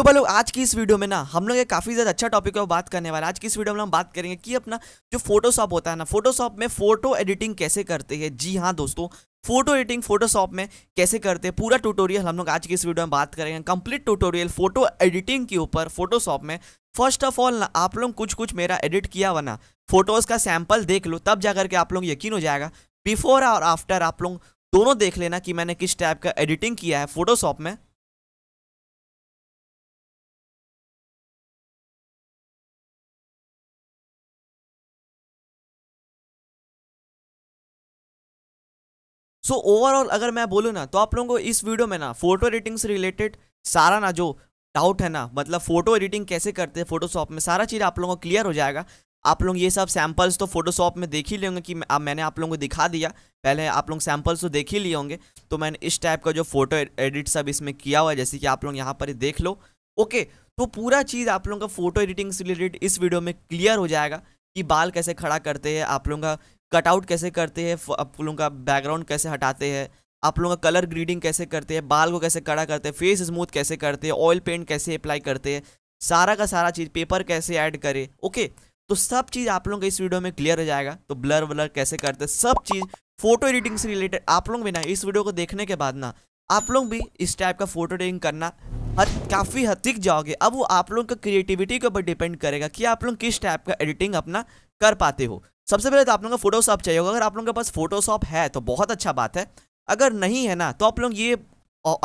तो भाई आज की इस वीडियो में ना हम लोग एक काफ़ी ज़्यादा अच्छा टॉपिक पर बात करने वाला आज की इस वीडियो में हम बात करेंगे कि अपना जो फोटोशॉप होता है ना फोटोशॉप में फोटो एडिटिंग कैसे करते हैं जी हाँ दोस्तों फोटो एडिटिंग फोटोशॉप में कैसे करते हैं पूरा ट्यूटोरियल हम लोग आज की इस वीडियो में बात करेंगे कंप्लीट ट्यूटोरियल फोटो एडिटिंग के ऊपर फोटोशॉप में फर्स्ट ऑफ ऑल ना आप लोग कुछ कुछ मेरा एडिट किया हुआ ना फोटोज़ का सैम्पल देख लो तब जाकर के आप लोग यकीन हो जाएगा बिफोर और आफ्टर आप लोग दोनों देख लेना कि मैंने किस टाइप का एडिटिंग किया है फोटोशॉप में सो so, ओवरऑल अगर मैं बोलूँ ना तो आप लोगों को इस वीडियो में ना फोटो एडिटिंग से रिलेटेड सारा ना जो डाउट है ना मतलब फोटो एडिटिंग कैसे करते हैं फोटोशॉप में सारा चीज़ आप लोगों को क्लियर हो जाएगा आप लोग ये सब सैम्पल्स तो फोटोशॉप में देख ही लेंगे कि मैंने आप लोगों को दिखा दिया पहले आप लोग सैम्पल्स तो देख ही लिए होंगे तो मैंने इस टाइप का जो फोटो एडिट सब इसमें किया हुआ है जैसे कि आप लोग यहाँ पर देख लो ओके तो पूरा चीज़ आप लोगों का फोटो एडिटिंग से रिलेटेड इस वीडियो में क्लियर हो जाएगा कि बाल कैसे खड़ा करते हैं आप लोगों का कटआउट कैसे करते हैं आप लोगों का बैकग्राउंड कैसे हटाते हैं आप लोगों का कलर ग्रीडिंग कैसे करते हैं बाल को कैसे कड़ा करते हैं फेस स्मूथ कैसे करते हैं ऑयल पेंट कैसे अप्लाई करते हैं सारा का सारा चीज़ पेपर कैसे ऐड करें ओके तो सब चीज़ आप लोगों का इस वीडियो में क्लियर हो जाएगा तो ब्लर व्लर कैसे करते हैं सब चीज़ फोटो एडिटिंग से रिलेटेड आप लोग भी ना इस वीडियो को देखने के बाद ना आप लोग भी इस टाइप का फोटो एडिटिंग करना हद काफ़ी हद तक जाओगे अब वो आप लोगों का क्रिएटिविटी के ऊपर डिपेंड करेगा कि आप लोग किस टाइप का एडिटिंग अपना कर पाते हो सबसे पहले तो आप लोगों का फोटोशॉप चाहिए होगा अगर आप लोगों के पास फोटोशॉप है तो बहुत अच्छा बात है अगर नहीं है ना तो आप लोग ये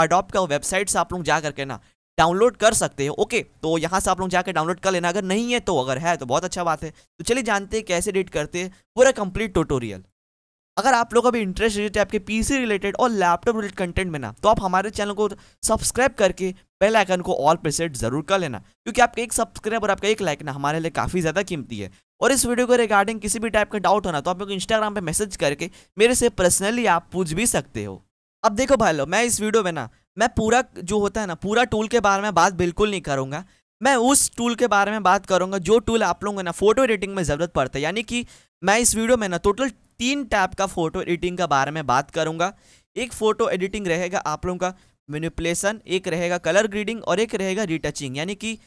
अडोप्ट का वेबसाइट से आप लोग जा करके ना डाउनलोड कर सकते हो ओके तो यहाँ से आप लोग जाकर डाउनलोड कर लेना अगर नहीं है तो अगर है तो बहुत अच्छा बात है तो चलिए जानते हैं कैसे एडिट करते हैं पूरा कंप्लीट ट्यूटोरियल अगर आप लोग अभी इंटरेस्ट रिलेटेड आपके पीसी रिलेटेड और लैपटॉप रिलेटेड कंटेंट में ना तो आप हमारे चैनल को सब्सक्राइब करके बेल आइकन को ऑल प्रेसेट जरूर कर लेना क्योंकि आपका एक सब्सक्राइब और आपका एक लाइक ना हमारे लिए काफ़ी ज़्यादा कीमती है और इस वीडियो के रिगार्डिंग किसी भी टाइप का डाउट होना तो आप लोग इंस्टाग्राम पे मैसेज करके मेरे से पर्सनली आप पूछ भी सकते हो अब देखो भाई लो मैं इस वीडियो में ना मैं पूरा जो होता है ना पूरा टूल के बारे में बात बिल्कुल नहीं करूँगा मैं उस टूल के बारे में बात करूँगा जो टूल आप लोगों को ना फोटो एडिटिंग में ज़रूरत पड़ता है यानी कि मैं इस वीडियो में ना टोटल तीन टाइप का फोटो एडिटिंग के बारे में बात करूँगा एक फ़ोटो एडिटिंग रहेगा आप लोगों का मेनुपलेसन एक रहेगा कलर ग्रीडिंग और एक रहेगा रिटचिंग यानी कि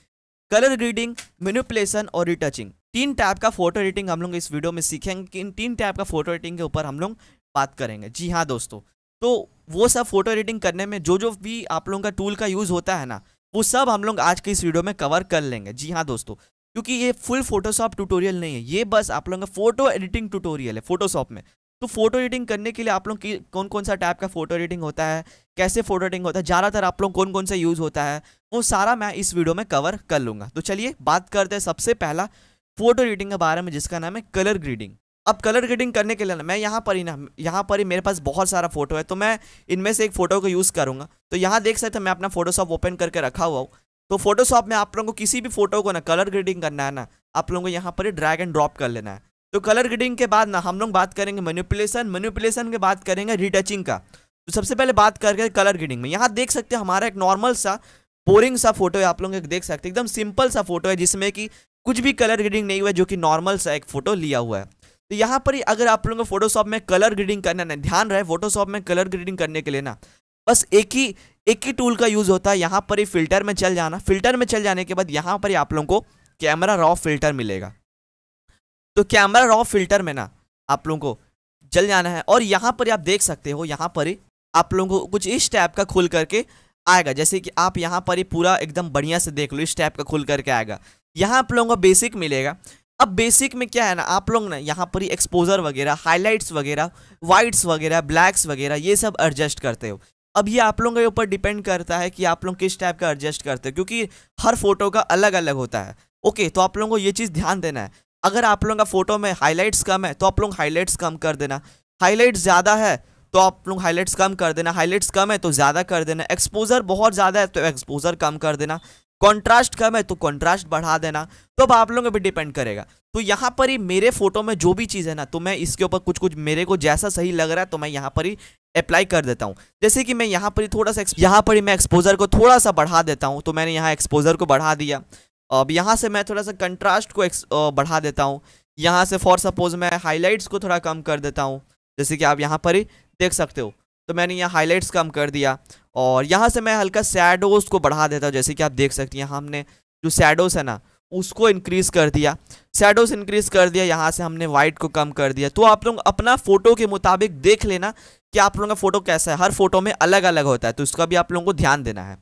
कलर ग्रीडिंग मेनुपलेसन और रिटचिंग तीन टाइप का फोटो एडिटिंग हम लोग इस वीडियो में सीखेंगे कि इन तीन टाइप का फोटो एडिटिंग के ऊपर हम लोग बात करेंगे जी हाँ दोस्तों तो वो सब फोटो एडिटिंग करने में जो जो भी आप लोगों का टूल का यूज़ होता है ना वो सब हम लोग आज के इस वीडियो में कवर कर लेंगे जी हाँ दोस्तों क्योंकि ये फुल फोटोशॉप ट्यूटोरियल नहीं है ये बस आप लोगों का फोटो एडिटिंग ट्यूटोरियल है फोटोशॉप में तो फोटो एडिटिंग करने के लिए आप लोग कौन कौन सा टाइप का फोटो एडिटिंग होता है कैसे फोटो एडिटिंग होता है ज़्यादातर आप लोग कौन कौन सा यूज़ होता है वो सारा मैं इस वीडियो में कवर कर लूँगा तो चलिए बात करते हैं सबसे पहला फोटो एडिटिंग के बारे में जिसका नाम है कलर ग्रीडिंग अब कलर ग्रीडिंग करने के लिए ना मैं यहाँ पर ही ना यहाँ पर ही मेरे पास बहुत सारा फोटो है तो मैं इनमें से एक फ़ोटो को यूज़ करूँगा तो यहाँ देख सकते हैं मैं अपना फोटोशॉप ओपन करके रखा हुआ हूँ तो फोटोशॉप में आप लोगों को किसी भी फोटो को ना कलर ग्रीडिंग करना है ना आप लोगों को यहाँ पर ही ड्रैग एंड ड्रॉप कर लेना है तो कलर ग्रीडिंग के बाद ना हम लोग बात करेंगे मनुपुलेशन मनुपुलेशन के बात करेंगे रिटचिंग का तो सबसे पहले बात करके कलर ग्रीडिंग में यहाँ देख सकते हैं हमारा एक नॉर्मल सा बोरिंग सा फोटो है आप लोग देख सकते हैं एकदम सिंपल सा फोटो है जिसमें कि कुछ भी कलर ग्रेडिंग नहीं हुआ है जो कि नॉर्मल सा एक फ़ोटो लिया हुआ है तो यहाँ पर ही अगर आप लोगों को फोटोशॉप में कलर ग्रेडिंग करना है ध्यान रहे फोटोशॉप में कलर ग्रेडिंग करने के लिए ना बस एक ही एक ही टूल का यूज़ होता है यहाँ पर ही फिल्टर में चल जाना फिल्टर में चल जाने के बाद यहाँ पर ही आप लोगों को कैमरा रॉ फिल्टर मिलेगा तो कैमरा रॉ फिल्टर में ना आप लोगों को चल जाना है और यहाँ पर आप देख सकते हो यहाँ पर ही आप लोगों को कुछ इस टैप का खुल करके आएगा जैसे कि आप यहाँ पर ही पूरा एकदम बढ़िया से देख लो इस टैप का खुल करके आएगा यहाँ आप लोगों को बेसिक मिलेगा अब बेसिक में क्या है ना आप लोग ना यहाँ पर ही एक्सपोजर वगैरह हाईलाइट्स वगैरह वाइट्स वगैरह ब्लैक्स वगैरह ये सब एडजस्ट करते हो अब ये आप लोगों के ऊपर डिपेंड करता है कि आप लोग किस टाइप का एडजस्ट करते हो क्योंकि हर फोटो का अलग अलग होता है ओके तो आप लोगों को ये चीज़ ध्यान देना है अगर आप लोगों का फोटो में हाईलाइट्स कम है तो आप लोग हाईलाइट्स कम कर देना हाईलाइट्स ज़्यादा है तो आप लोग हाईलाइट्स कम कर देना हाईलाइट्स कम है तो ज़्यादा कर देना एक्सपोज़र बहुत ज़्यादा है तो एक्सपोज़र कम कर देना कॉन्ट्रास्ट कम है तो कॉन्ट्रास्ट बढ़ा देना तो अब आप लोगों भी डिपेंड करेगा तो यहाँ पर ही मेरे फोटो में जो भी चीज़ है ना तो मैं इसके ऊपर कुछ कुछ मेरे को जैसा सही लग रहा है तो मैं यहाँ पर ही अप्लाई कर देता हूँ जैसे कि मैं यहाँ पर ही थोड़ा सा यहाँ पर ही मैं एक्सपोजर को थोड़ा सा बढ़ा देता हूँ तो मैंने यहाँ एक्सपोजर को बढ़ा दिया अब यहाँ से मैं थोड़ा सा कंट्रास्ट को बढ़ा देता हूँ यहाँ से फॉर सपोज मैं हाईलाइट्स को थोड़ा कम कर देता हूँ जैसे कि आप यहाँ पर ही देख सकते हो तो मैंने यहाँ हाईलाइट्स कम कर दिया और यहाँ से मैं हल्का सैडोज को बढ़ा देता हूँ जैसे कि आप देख सकती हैं हमने जो सैडोज है ना उसको इंक्रीज़ कर दिया सैडोज इंक्रीज़ कर दिया यहाँ से हमने वाइट को कम कर दिया तो आप लोग अपना फ़ोटो के मुताबिक देख लेना कि आप लोगों का फ़ोटो कैसा है हर फोटो में अलग अलग होता है तो उसका भी आप लोगों को ध्यान देना है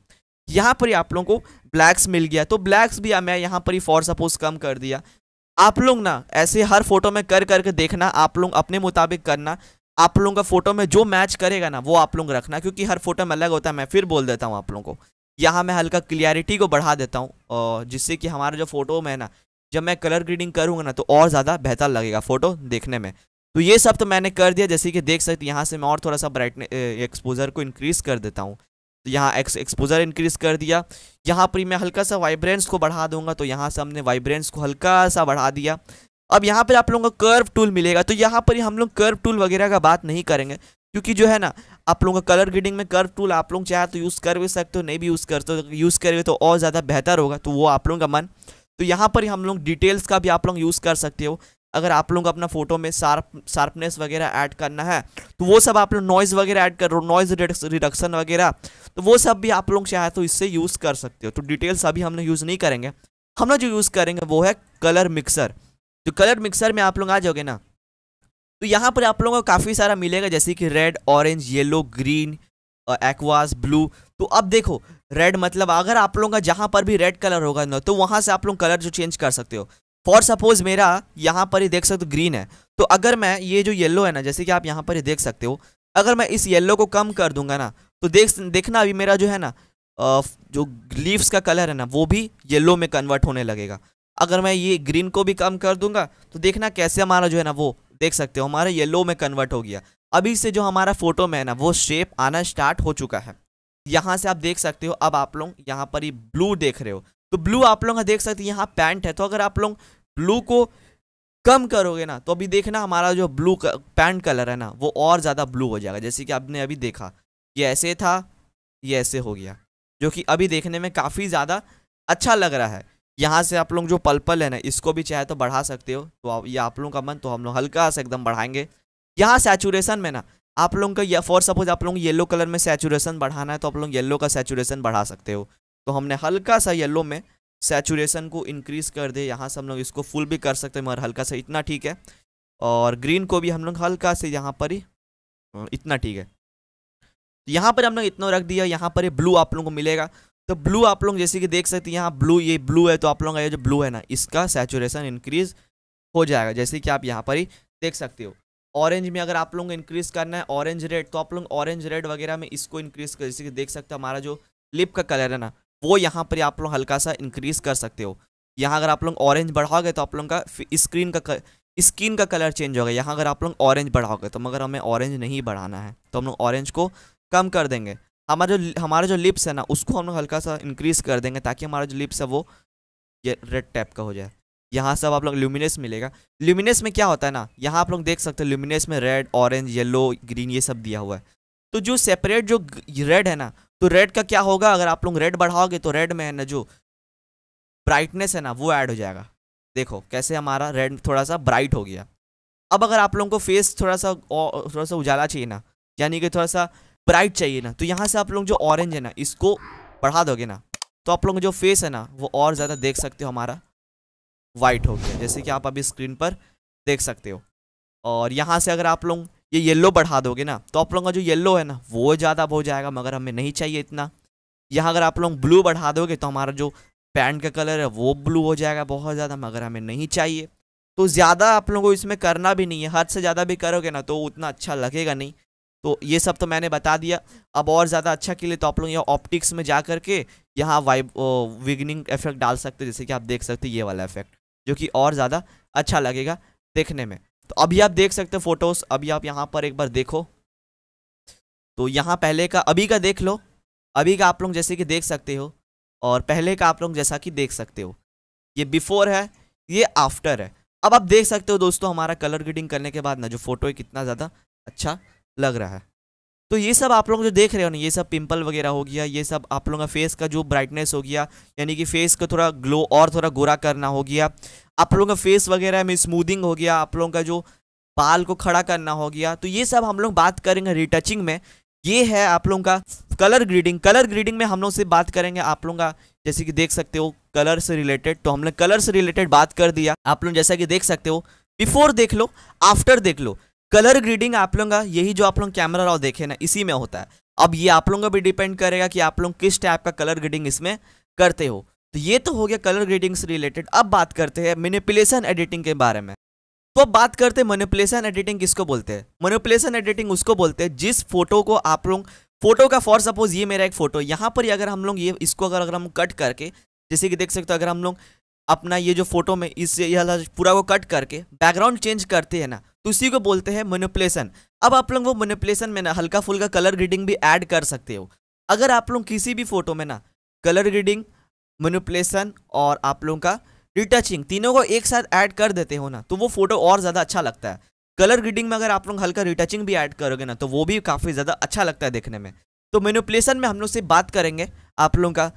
यहाँ पर ही आप लोगों को ब्लैक्स मिल गया तो ब्लैक्स भी मैं यहाँ पर ही फॉर सपोज कम कर दिया आप लोग ना ऐसे हर फोटो में कर करके देखना आप लोग अपने मुताबिक करना आप लोगों का फोटो में जो मैच करेगा ना वो आप लोग रखना क्योंकि हर फोटो में अलग होता है मैं फिर बोल देता हूँ आप लोगों को यहाँ मैं हल्का क्लियरिटी को बढ़ा देता हूँ जिससे कि हमारा जो फोटो में है ना जब मैं कलर ग्रीडिंग करूँगा ना तो और ज़्यादा बेहतर लगेगा फोटो देखने में तो ये सब तो मैंने कर दिया जैसे कि देख सकते यहाँ से मैं और थोड़ा सा ब्राइटनेस एक्सपोजर को इंक्रीज़ कर देता हूँ तो यहाँ एक्स एक्सपोजर इंक्रीज़ कर दिया यहाँ पर मैं हल्का सा वाइब्रेंस को बढ़ा दूंगा तो यहाँ से हमने वाइब्रेंस को हल्का सा बढ़ा दिया अब यहाँ पर आप लोगों को कर्व टूल मिलेगा तो यहाँ पर हम लोग कर्व टूल वगैरह का बात नहीं करेंगे क्योंकि जो है ना आप लोगों का कलर ग्रेडिंग में कर्व टूल आप लोग चाहे तो यूज़ कर भी सकते हो नहीं भी यूज़ करते हो यूज़ करेंगे तो और ज़्यादा बेहतर होगा तो वो आप लोगों का मन तो यहाँ पर हम लोग डिटेल्स का भी आप लोग यूज़ कर सकते हो अगर आप लोगों को अपना फोटो में शार्प शार्पनेस वगैरह ऐड करना है तो वो सब आप लोग नॉइज़ वगैरह ऐड कर नॉइज़ रिडक्शन वगैरह तो वो सब भी आप लोग चाहे तो इससे यूज़ कर सकते हो तो डिटेल्स अभी हम लोग यूज़ नहीं करेंगे हम लोग जो यूज़ करेंगे वो है कलर मिक्सर जो तो कलर मिक्सर में आप लोग आ जाओगे ना तो यहाँ पर आप लोगों को काफ़ी सारा मिलेगा जैसे कि red orange yellow green aquas blue तो अब देखो रेड मतलब अगर आप लोगों का जहाँ पर भी रेड कलर होगा ना तो वहाँ से आप लोग कलर जो चेंज कर सकते हो फॉर सपोज मेरा यहाँ पर ही देख सकते हो ग्रीन है तो अगर मैं ये जो येलो है ना जैसे कि आप यहाँ पर ही देख सकते हो अगर मैं इस येलो को कम कर दूंगा ना तो देख देखना अभी मेरा जो है ना जो लीव्स का कलर है ना वो भी येलो में कन्वर्ट होने लगेगा अगर मैं ये ग्रीन को भी कम कर दूंगा तो देखना कैसे हमारा जो है ना वो देख सकते हो हमारा येलो में कन्वर्ट हो गया अभी से जो हमारा फोटो में है ना वो शेप आना स्टार्ट हो चुका है यहाँ से आप देख सकते हो अब आप लोग यहाँ पर ही ब्लू देख रहे हो तो ब्लू आप लोग देख सकते हो यहाँ पैंट है तो अगर आप लोग ब्लू को कम करोगे ना तो अभी देखना हमारा जो ब्लू पैंट कलर है ना वो और ज़्यादा ब्लू हो जाएगा जैसे कि आपने अभी देखा ये ऐसे था ये ऐसे हो गया जो कि अभी देखने में काफ़ी ज़्यादा अच्छा लग रहा है यहाँ से आप लोग जो पलपल है ना इसको भी चाहे तो बढ़ा सकते हो तो ये आप लोगों का मन तो हम लोग हल्का से एकदम बढ़ाएंगे यहाँ सेचुरेशन में ना आप लोगों का या फॉर सपोज आप लोग येलो कलर में सैचुरेशन बढ़ाना है तो आप लोग येलो का सेचुरेशन बढ़ा सकते हो तो हमने हल्का सा येलो में सेचुरेशन को इंक्रीज़ कर दे यहाँ से हम लोग इसको फुल भी कर सकते हैं मगर हल्का सा इतना ठीक है और ग्रीन को भी हम लोग हल्का से यहाँ पर ही इतना ठीक है यहाँ पर हम लोग इतना रख दिया यहाँ पर ब्लू आप लोगों को मिलेगा तो ब्लू आप लोग जैसे कि देख सकते हैं यहाँ ब्लू ये ब्लू है तो आप लोगों का ये जो ब्लू है ना इसका सैचुरेशन इंक्रीज हो जाएगा जैसे कि आप यहाँ पर ही देख सकते हो ऑरेंज में अगर आप लोगों को इंक्रीज़ करना है ऑरेंज रेड तो आप लोग ऑरेंज रेड वगैरह में इसको इंक्रीज़ कर जैसे कि देख सकते हो हमारा जो लिप का कलर है ना वो यहाँ पर आप लोग हल्का सा इंक्रीज़ कर सकते हो यहाँ अगर आप लोग ऑरेंज बढ़ाओगे तो आप लोगों का स्क्रीन का स्किन का कलर चेंज होगा यहाँ अगर आप लोग ऑरेंज बढ़ाओगे तो मगर हमें ऑरेंज नहीं बढ़ाना है तो हम लोग ऑरेंज को कम कर देंगे हमारा जो हमारा जो लिप्स है ना उसको हम लोग हल्का सा इंक्रीज़ कर देंगे ताकि हमारा जो लिप्स है वो ये रेड टाइप का हो जाए यहाँ सब आप लोग ल्यूमिनस मिलेगा ल्यूमिनस में क्या होता है ना यहाँ आप लोग देख सकते हैं ल्यूमिनस में रेड ऑरेंज येलो ग्रीन ये सब दिया हुआ है तो जो सेपरेट जो रेड है ना तो रेड का क्या होगा अगर आप लोग रेड बढ़ाओगे तो रेड में है ना जो ब्राइटनेस है ना वो ऐड हो जाएगा देखो कैसे हमारा रेड थोड़ा सा ब्राइट हो गया अब अगर आप लोगों को फेस थोड़ा सा थोड़ा सा उजाला चाहिए ना यानी कि थोड़ा सा ब्राइट चाहिए ना तो यहाँ से आप लोग जो ऑरेंज है ना इसको बढ़ा दोगे ना तो आप लोग जो फेस है ना वो और ज़्यादा देख सकते हो हमारा वाइट हो गया जैसे कि आप अभी स्क्रीन पर देख सकते हो और यहाँ से अगर आप लोग ये येल्लो बढ़ा दोगे ना तो आप लोगों का जो येल्लो है ना वो ज़्यादा हो जाएगा मगर हमें नहीं चाहिए इतना यहाँ अगर आप लोग ब्लू बढ़ा दोगे तो हमारा जो पैंट का कलर है वो ब्लू हो जाएगा बहुत ज़्यादा मगर हमें नहीं चाहिए तो ज़्यादा आप लोगों को इसमें करना भी नहीं है हद से ज़्यादा भी करोगे ना तो उतना अच्छा लगेगा नहीं तो ये सब तो मैंने बता दिया अब और ज़्यादा अच्छा के लिए तो आप लोग यहाँ ऑप्टिक्स में जा करके यहाँ वाइब विगनिंग इफेक्ट डाल सकते जैसे कि आप देख सकते हो ये वाला इफेक्ट जो कि और ज़्यादा अच्छा लगेगा देखने में तो अभी आप देख सकते हो फोटोज़ अभी आप यहाँ पर एक बार देखो तो यहाँ पहले का अभी का देख लो अभी का आप लोग जैसे कि देख सकते हो और पहले का आप लोग जैसा कि देख सकते हो ये बिफोर है ये आफ्टर है अब आप देख सकते हो दोस्तों हमारा कलर ग्रेडिंग करने के बाद ना जो फोटो है कितना ज़्यादा अच्छा लग रहा है तो ये सब आप लोग जो देख रहे हो ना ये सब पिंपल वगैरह हो गया ये सब आप लोगों का फेस का जो ब्राइटनेस हो गया यानी कि फेस का थोड़ा ग्लो और थोड़ा गोरा करना हो गया आप लोगों का फेस वगैरह में स्मूदिंग हो गया आप लोगों का जो बाल को खड़ा करना हो गया तो ये सब हम लोग बात करेंगे रिटचिंग में ये है आप लोगों का कलर ग्रीडिंग कलर ग्रीडिंग में हम लोग से बात करेंगे आप लोगों का जैसे कि देख सकते हो कलर से रिलेटेड तो हमने कलर से रिलेटेड बात कर दिया आप लोग जैसा कि देख सकते हो बिफोर देख लो आफ्टर देख लो कलर ग्रीडिंग आप लोग का यही जो आप लोग कैमरा रॉ देखे ना इसी में होता है अब ये आप लोगों का भी डिपेंड करेगा कि आप लोग किस टाइप का कलर ग्रीडिंग इसमें करते हो तो ये तो हो गया कलर ग्रीडिंग से रिलेटेड अब बात करते हैं मेनिपुलेशन एडिटिंग के बारे में तो अब बात करते हैं मेनिपुलेशन एडिटिंग किसको बोलते हैं मेनिपुलेशन एडिटिंग उसको बोलते हैं जिस फोटो को आप लोग फोटो का फॉर सपोज ये मेरा एक फोटो यहाँ पर अगर हम लोग ये इसको अगर अगर हम कट करके जैसे कि देख सकते हो अगर हम लोग अपना ये जो फोटो में इस पूरा को कट करके बैकग्राउंड चेंज करते हैं ना तो उसी को बोलते हैं मनिपुलेशन अब आप लोग वो मनिपुलेशन में ना हल्का फुल्का कलर ग्रेडिंग भी ऐड कर सकते हो अगर आप लोग किसी भी फोटो में ना कलर ग्रेडिंग मनिपुलेशन और आप लोगों का रिटचिंग तीनों को एक साथ ऐड कर देते हो ना तो वो फोटो और ज़्यादा अच्छा लगता है कलर ग्रेडिंग में अगर आप लोग हल्का रिटचिंग भी ऐड करोगे ना तो वो भी काफ़ी ज़्यादा अच्छा लगता है देखने में तो मेनुपलेसन में हम लोग से बात करेंगे आप लोगों का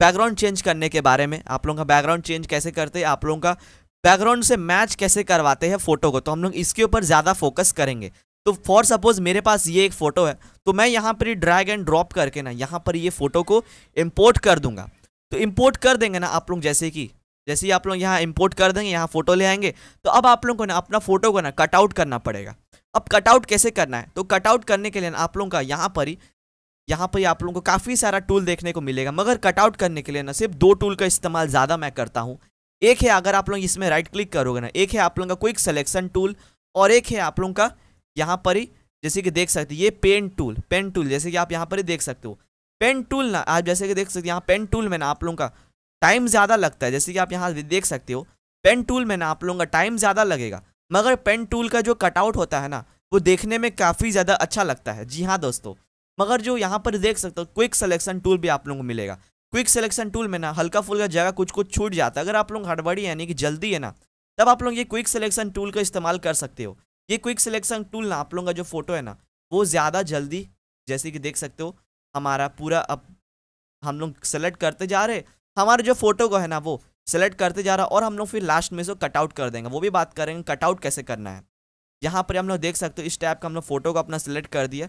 बैकग्राउंड चेंज करने के बारे में आप लोगों का बैकग्राउंड चेंज कैसे करते हैं आप लोगों का बैकग्राउंड से मैच कैसे करवाते हैं फोटो को तो हम लोग इसके ऊपर ज़्यादा फोकस करेंगे तो फॉर सपोज मेरे पास ये एक फ़ोटो है तो मैं यहाँ पर ड्रैग एंड ड्रॉप करके ना यहाँ पर ये फ़ोटो को इम्पोर्ट कर दूंगा तो इम्पोर्ट कर देंगे ना आप लोग जैसे कि जैसे ही आप लोग यहाँ इम्पोर्ट कर देंगे यहाँ फ़ोटो ले आएंगे तो अब आप लोग को ना अपना फ़ोटो को ना कटआउट करना पड़ेगा अब कटआउट कैसे करना है तो कटआउट करने के लिए ना आप लोगों का यहाँ पर ही यहाँ पर ही आप लोगों को काफ़ी सारा टूल देखने को मिलेगा मगर कटआउट करने के लिए ना सिर्फ दो टूल का इस्तेमाल ज़्यादा मैं करता हूँ एक है अगर आप लोग इसमें राइट क्लिक करोगे ना एक है आप लोगों का क्विक सिलेक्शन टूल और एक है आप लोगों का यहाँ पर ही जैसे कि देख सकते ये पेन टूल पेन टूल जैसे कि आप यहाँ पर ही देख सकते हो पेन टूल ना आप जैसे कि देख सकते हो यहाँ पेन टूल में ना आप लोगों का टाइम ज़्यादा लगता है जैसे कि आप यहाँ देख सकते हो पेन टूल में ना आप लोगों का टाइम ज़्यादा लगेगा मगर पेन टूल का जो कटआउट होता है ना वो देखने में काफ़ी ज़्यादा अच्छा लगता है जी हाँ दोस्तों मगर जो यहाँ पर देख सकते हो क्विक सलेक्शन टूल भी आप लोगों को मिलेगा क्विक सिलेक्शन टूल में ना हल्का फुल्का जगह कुछ कुछ छूट जाता है अगर आप लोग हड़बड़ी यानी कि जल्दी है ना तब आप लोग ये क्विक सिलेक्शन टूल का इस्तेमाल कर सकते हो ये क्विक सिलेक्शन टूल ना आप लोगों का जो फोटो है ना वो ज़्यादा जल्दी जैसे कि देख सकते हो हमारा पूरा अब हम लोग सेलेक्ट करते जा रहे हमारे जो फोटो को है ना वो सेलेक्ट करते जा रहा और हम लोग फिर लास्ट में से कटआउट कर देंगे वो भी बात करेंगे कटआउट कैसे करना है यहाँ पर हम लोग देख सकते हो इस टाइप का हम लोग फोटो को अपना सेलेक्ट कर दिया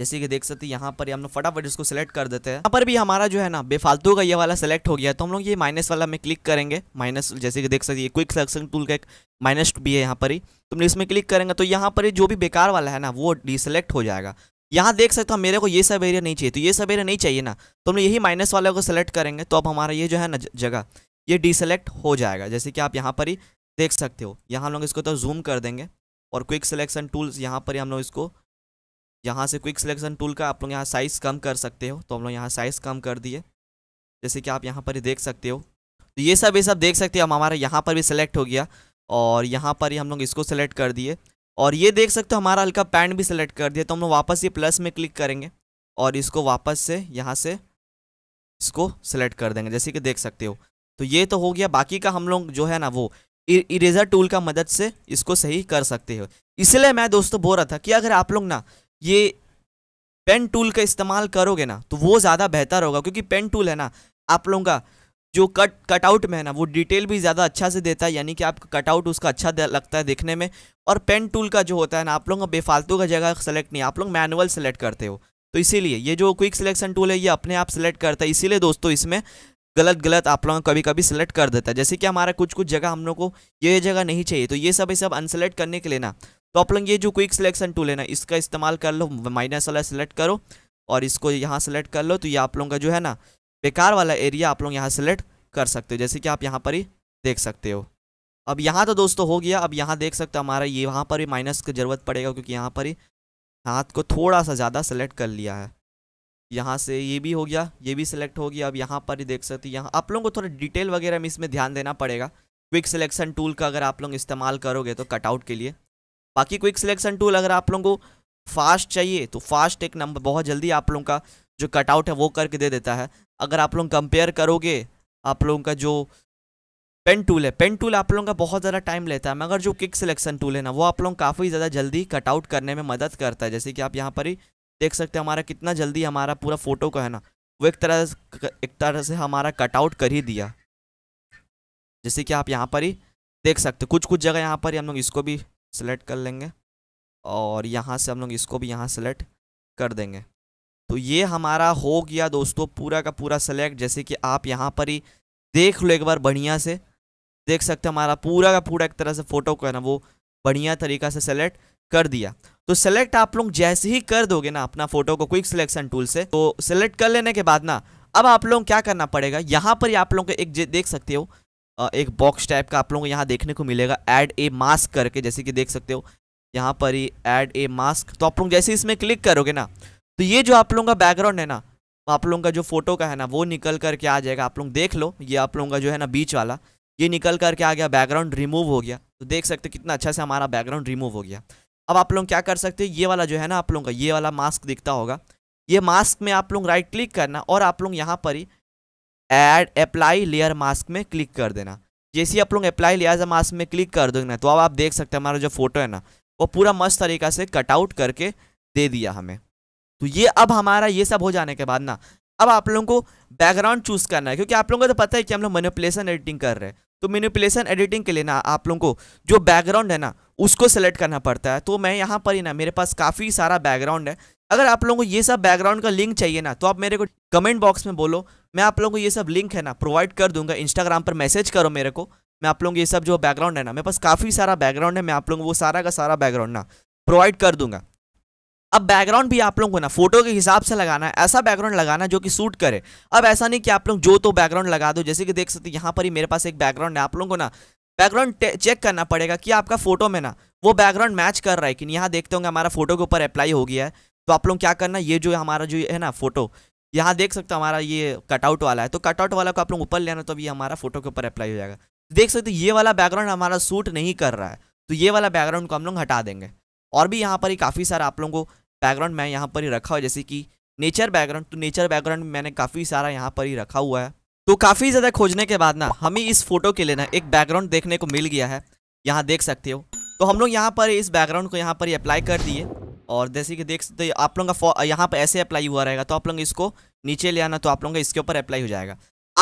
जैसे कि देख सकते हैं यहाँ पर हम लोग फटाफट इसको सिलेक्ट कर देते हैं यहाँ पर भी हमारा जो है ना बेफालतू का ये वाला सेलेक्ट हो गया तो हम लोग ये माइनस वाला में क्लिक करेंगे माइनस जैसे कि देख सकते हैं क्विक सिलेक्शन टूल का एक माइनस भी है यहाँ पर ही तुम तो लोग इसमें क्लिक करेंगे तो यहाँ पर जो भी बेकार वाला है ना वो डिसलेक्ट हो जाएगा यहाँ देख सकते हो मेरे को ये सब एरिया नहीं चाहिए तो ये सब एरिया नहीं चाहिए ना तो हम लोग यही माइनस वाले को सेलेक्ट करेंगे तो अब हमारा ये जो है ना जगह ये डिसलेक्ट हो जाएगा जैसे कि आप यहाँ पर ही देख सकते हो यहाँ हम लोग इसको तो जूम कर देंगे और क्विक सिलेक्शन टूल्स यहाँ पर ही हम लोग इसको यहाँ से क्विक सिलेक्शन टूल का आप लोग यहाँ साइज़ कम कर सकते हो तो हम लोग यहाँ साइज़ कम कर दिए जैसे कि आप यहाँ पर ही देख सकते हो तो ये सब ये सब देख सकते हो हम हमारा यहाँ पर भी सिलेक्ट हो गया और यहाँ पर ही हम लोग इसको सेलेक्ट कर दिए और ये देख सकते हो हमारा हल्का पैंट भी सिलेक्ट कर दिया तो हम लोग वापस ये प्लस में क्लिक करेंगे और इसको वापस से यहाँ से इसको सेलेक्ट कर देंगे जैसे कि देख सकते हो तो ये तो हो गया बाकी का हम लोग जो है ना वो इरेजर टूल का मदद से इसको सही कर सकते हो इसलिए मैं दोस्तों बोल रहा था कि अगर आप लोग ना ये पेन टूल का इस्तेमाल करोगे ना तो वो ज़्यादा बेहतर होगा क्योंकि पेन टूल है ना आप लोगों का जो कट कटआउट में है ना वो डिटेल भी ज़्यादा अच्छा से देता है यानी कि आपका कटआउट उसका अच्छा लगता है देखने में और पेन टूल का जो होता है ना आप लोगों का बेफालतू का जगह सेलेक्ट नहीं आप लोग मैनुअल सेलेक्ट करते हो तो इसीलिए ये जो क्विक सिलेक्शन टूल है ये अपने आप सेलेक्ट करता है इसीलिए दोस्तों इसमें गलत गलत आप लोगों को कभी कभी सेलेक्ट कर देता है जैसे कि हमारा कुछ कुछ जगह हम लोग को ये जगह नहीं चाहिए तो ये सब ये सब अनसेलेक्ट करने के लिए ना तो आप लोग ये जो क्विक सिलेक्शन टूल है ना इसका इस्तेमाल कर लो माइनस वाला सेलेक्ट करो और इसको यहाँ सेलेक्ट कर लो तो ये आप लोगों का जो है ना बेकार वाला एरिया आप लोग यहाँ सेलेक्ट कर सकते हो जैसे कि आप यहाँ पर ही देख सकते हो अब यहाँ तो दोस्तों हो गया अब यहाँ देख सकते हो हमारा ये वहाँ पर ही माइनस की ज़रूरत पड़ेगा क्योंकि यहाँ पर ही हाथ को थोड़ा सा ज़्यादा सेलेक्ट कर लिया है यहाँ से ये भी हो गया ये भी सिलेक्ट हो गया अब यहाँ पर ही देख सकते यहाँ आप लोगों को थोड़ा डिटेल वगैरह में इसमें ध्यान देना पड़ेगा क्विक सिलेक्शन टूल का अगर आप लोग इस्तेमाल करोगे तो कटआउट के लिए बाकी क्विक सिलेक्शन टूल अगर आप लोगों को फास्ट चाहिए तो फास्ट एक नंबर बहुत जल्दी आप लोगों का जो कटआउट है वो करके दे देता है अगर आप लोग कंपेयर करोगे आप लोगों का जो पेन टूल है पेन टूल आप लोगों का बहुत ज़्यादा टाइम लेता है मगर जो किक सिलेक्शन टूल है ना वो आप लोग काफ़ी ज़्यादा जल्दी कटआउट करने में मदद करता है जैसे कि आप यहाँ पर ही देख सकते हैं हमारा कितना जल्दी हमारा पूरा फोटो का है ना वो एक तरह एक तरह से हमारा कटआउट कर ही दिया जैसे कि आप यहाँ पर ही देख सकते कुछ कुछ जगह यहाँ पर ही हम लोग इसको भी सेलेक्ट कर लेंगे और यहाँ से हम लोग इसको भी यहाँ सेलेक्ट कर देंगे तो ये हमारा हो गया दोस्तों पूरा का पूरा सेलेक्ट जैसे कि आप यहाँ पर ही देख लो एक बार बढ़िया से देख सकते हैं हमारा पूरा का पूरा एक तरह से फ़ोटो को है ना वो बढ़िया तरीका से सेलेक्ट कर दिया तो सेलेक्ट आप लोग जैसे ही कर दोगे ना अपना फ़ोटो को क्विक सिलेक्शन टूल से तो सेलेक्ट कर लेने के बाद ना अब आप लोग क्या करना पड़ेगा यहाँ पर ही आप लोग एक देख सकते हो एक बॉक्स टाइप का आप लोगों को यहाँ देखने को मिलेगा ऐड ए मास्क करके जैसे कि देख सकते हो यहाँ पर ही ऐड ए मास्क तो आप लोग जैसे इसमें क्लिक करोगे ना तो ये जो आप लोगों का बैकग्राउंड है ना आप लोगों का जो फोटो का है ना वो निकल करके आ जाएगा आप लोग देख लो ये आप लोगों का जो है ना बीच वाला ये निकल करके आ गया बैकग्राउंड रिमूव हो गया तो देख सकते कितना अच्छा से हमारा बैकग्राउंड रिमूव हो गया अब आप लोग क्या कर सकते हैं ये वाला जो है ना आप लोगों का ये वाला मास्क दिखता होगा ये मास्क में आप लोग राइट क्लिक करना और आप लोग यहाँ पर ही एड अप्लाई लेयर मास्क में क्लिक कर देना जैसे आप लोग अप्लाई लेयर मास्क में क्लिक कर दोगे ना तो अब आप देख सकते हैं हमारा जो फोटो है ना वो पूरा मस्त तरीका से कटआउट करके दे दिया हमें तो ये अब हमारा ये सब हो जाने के बाद ना अब आप लोगों को बैकग्राउंड चूज़ करना है क्योंकि आप लोगों को तो पता है कि हम लोग मेनिपुलेशन एडिटिंग कर रहे हैं तो मेनिपुलेशन एडिटिंग के लिए ना आप लोगों को जो बैकग्राउंड है ना उसको सेलेक्ट करना पड़ता है तो मैं यहाँ पर ही ना मेरे पास काफ़ी सारा बैकग्राउंड है अगर आप लोगों को ये सब बैकग्राउंड का लिंक चाहिए ना तो आप मेरे को कमेंट बॉक्स में बोलो मैं आप लोगों को ये सब लिंक है ना प्रोवाइड कर दूंगा इंस्टाग्राम पर मैसेज करो मेरे को मैं आप लोगों को ये सब जो बैकग्राउंड है ना मेरे पास काफ़ी सारा बैकग्राउंड है मैं आप लोगों को वो सारा का सारा बैकग्राउंड ना प्रोवाइड कर दूंगा अब बैकग्राउंड भी आप लोगों को ना फोटो के हिसाब से लगाना है ऐसा बैकग्राउंड लगाना जो कि सूट करे अब ऐसा नहीं कि आप लोग जो तो बैकग्राउंड लगा दो जैसे कि देख सकते यहाँ पर ही मेरे पास एक बैकग्राउंड है आप लोगों को ना बैकग्राउंड चेक करना पड़ेगा कि आपका फोटो में ना वो बैकग्राउंड मैच कर रहा है कि यहाँ देखते होंगे हमारा फोटो के ऊपर अप्लाई हो गया है तो आप लोग क्या करना ये जो हमारा जो है ना फोटो यहाँ देख सकते हो हमारा ये कटआउट वाला है तो कटआउट वाला को आप लोग ऊपर लेना तो अभी हमारा फोटो के ऊपर अप्लाई हो जाएगा देख सकते हो ये वाला बैकग्राउंड हमारा सूट नहीं कर रहा है तो ये वाला बैकग्राउंड को हम लोग हटा देंगे और भी यहाँ पर ही काफ़ी सारा आप लोगों को बैकग्राउंड मैं यहाँ पर ही रखा हुआ जैसे कि नेचर बैकग्राउंड तो नेचर बैकग्राउंड मैंने काफ़ी सारा यहाँ पर ही रखा हुआ है तो काफ़ी ज़्यादा खोजने के बाद ना हमें इस फोटो के लिए ना एक बैकग्राउंड देखने को मिल गया है यहाँ देख सकते हो तो हम लोग यहाँ पर इस बैकग्राउंड को यहाँ पर ही अप्लाई कर दिए और जैसे कि देख सकते आप लोगों का यहाँ पर ऐसे अप्लाई हुआ रहेगा तो आप लोग इसको नीचे ले आना तो आप लोगों का इसके ऊपर अप्लाई हो जाएगा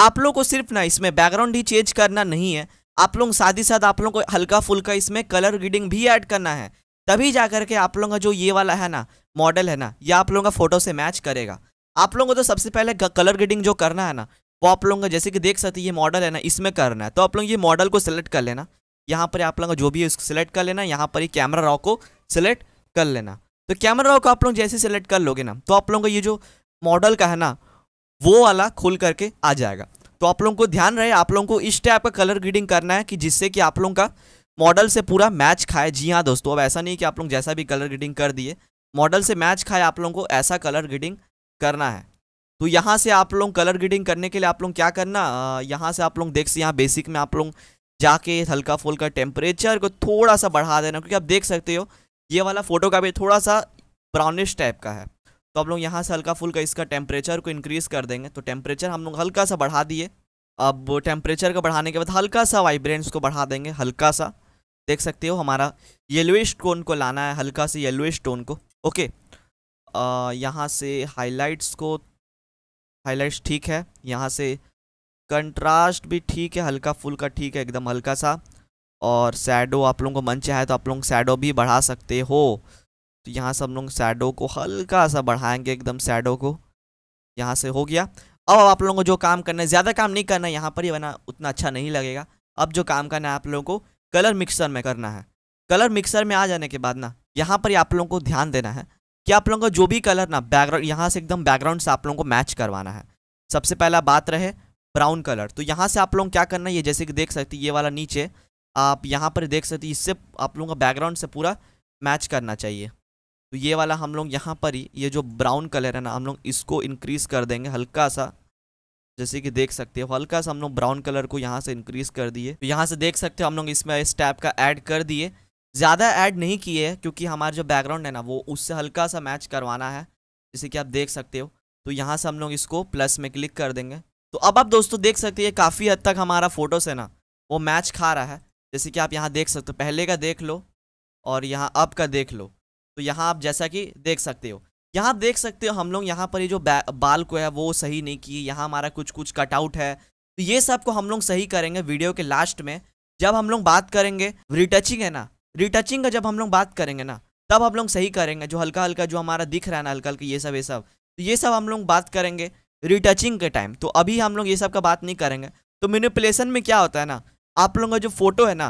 आप लोगों को सिर्फ ना इसमें बैकग्राउंड ही चेंज करना नहीं है आप लोग साथ ही साथ आप लोगों को हल्का फुल्का इसमें कलर ग्रीडिंग भी ऐड करना है तभी जा करके आप लोगों का जो ये वाला है ना मॉडल है ना ये आप लोगों का फ़ोटो से मैच करेगा आप लोगों को तो सबसे पहले कलर ग्रीडिंग जो करना है ना वो आप लोगों का जैसे कि देख सकते ये मॉडल है ना इसमें करना है तो आप लोग ये मॉडल को सिलेक्ट कर लेना यहाँ पर आप लोगों का जो भी है उसको सिलेक्ट कर लेना यहाँ पर ही कैमरा रॉ को सिलेक्ट कर लेना तो कैमरा को आप लोग जैसे सेलेक्ट कर लोगे ना तो आप लोगों का ये जो मॉडल का है ना वो वाला खोल करके आ जाएगा तो आप लोगों को ध्यान रहे आप लोगों को इस टाइप का कलर ग्रीडिंग करना है कि जिससे कि आप लोगों का मॉडल से पूरा मैच खाए जी हाँ दोस्तों अब ऐसा नहीं कि आप लोग जैसा भी कलर ग्रीडिंग कर दिए मॉडल से मैच खाए आप लोगों को ऐसा कलर ग्रीडिंग करना है तो यहाँ से आप लोग कलर ग्रीडिंग करने के लिए आप लोग क्या करना यहाँ से आप लोग देख से यहाँ बेसिक में आप लोग जाके हल्का फुल्का टेम्परेचर को थोड़ा सा बढ़ा देना क्योंकि आप देख सकते हो ये वाला फोटो का भी थोड़ा सा ब्राउनिश टाइप का है तो आप लोग यहाँ से हल्का फुल्का इसका टेम्परेचर को इंक्रीज़ कर देंगे तो टेम्परेचर हम लोग हल्का सा बढ़ा दिए अब टेम्परेचर का बढ़ाने के बाद हल्का सा वाइब्रेंस को बढ़ा देंगे हल्का सा देख सकते हो हमारा येलोइश टोन को लाना है हल्का से येलोइश टोन को ओके यहाँ से हाइलाइट्स को हाइलाइट्स ठीक है यहाँ से कंट्रास्ट भी ठीक है हल्का फुल्का ठीक है एकदम हल्का सा और सैडो आप लोगों को मन चाहे तो आप लोग सैडो भी बढ़ा सकते हो तो यहाँ से हम लोग सैडो को हल्का सा बढ़ाएंगे एकदम सैडो को यहाँ से हो गया अब आप लोगों को जो काम करना है ज़्यादा काम नहीं करना है यहाँ पर ही बना उतना अच्छा नहीं लगेगा अब जो काम करना है आप लोगों को कलर मिक्सर में करना है कलर मिक्सर में आ जाने के बाद ना यहाँ पर ही आप लोगों को ध्यान देना है कि आप लोगों का जो भी कलर ना बैकग्राउंड यहाँ से एकदम बैकग्राउंड से आप लोगों को मैच करवाना है सबसे पहला बात रहे ब्राउन कलर तो यहाँ से आप लोग क्या करना है ये जैसे कि देख सकते ये वाला नीचे आप यहाँ पर देख सकते इससे आप लोगों का बैकग्राउंड से पूरा मैच करना चाहिए तो ये वाला हम लोग यहाँ पर ही ये जो ब्राउन कलर है ना हम लोग इसको इंक्रीज़ कर देंगे हल्का सा जैसे कि देख सकते हो हल्का सा हम लोग ब्राउन कलर को यहाँ से इंक्रीज़ कर दिए तो यहाँ से देख सकते हो हम लोग इसमें इस टैप का ऐड कर दिए ज़्यादा ऐड नहीं किए क्योंकि हमारा जो बैकग्राउंड है ना वो उससे हल्का सा मैच करवाना है जैसे कि आप देख सकते हो तो यहाँ से हम लोग इसको प्लस में क्लिक कर देंगे तो अब आप दोस्तों देख सकते हैं काफ़ी हद तक हमारा फोटोस है ना वो मैच खा रहा है जैसे कि आप यहाँ देख सकते हो पहले का देख लो और यहाँ अब का देख लो तो यहाँ आप जैसा कि देख सकते हो यहाँ आप देख सकते हो हम लोग यहाँ पर ये जो बाल को है वो सही नहीं किए यहाँ हमारा कुछ कुछ कटआउट है तो ये सब को हम लोग सही करेंगे वीडियो के लास्ट में जब हम लोग बात करेंगे रिटचिंग है ना रिटचिंग का जब हम लोग बात करेंगे ना तब हम लोग सही करेंगे जो हल्का हल्का जो हमारा दिख रहा है ना हल्का हल्का ये सब ये सब तो ये सब हम लोग बात करेंगे रिटचिंग के टाइम तो अभी हम लोग ये सब का बात नहीं करेंगे तो मिनिपुलेशन में क्या होता है ना आप लोगों का जो फोटो है ना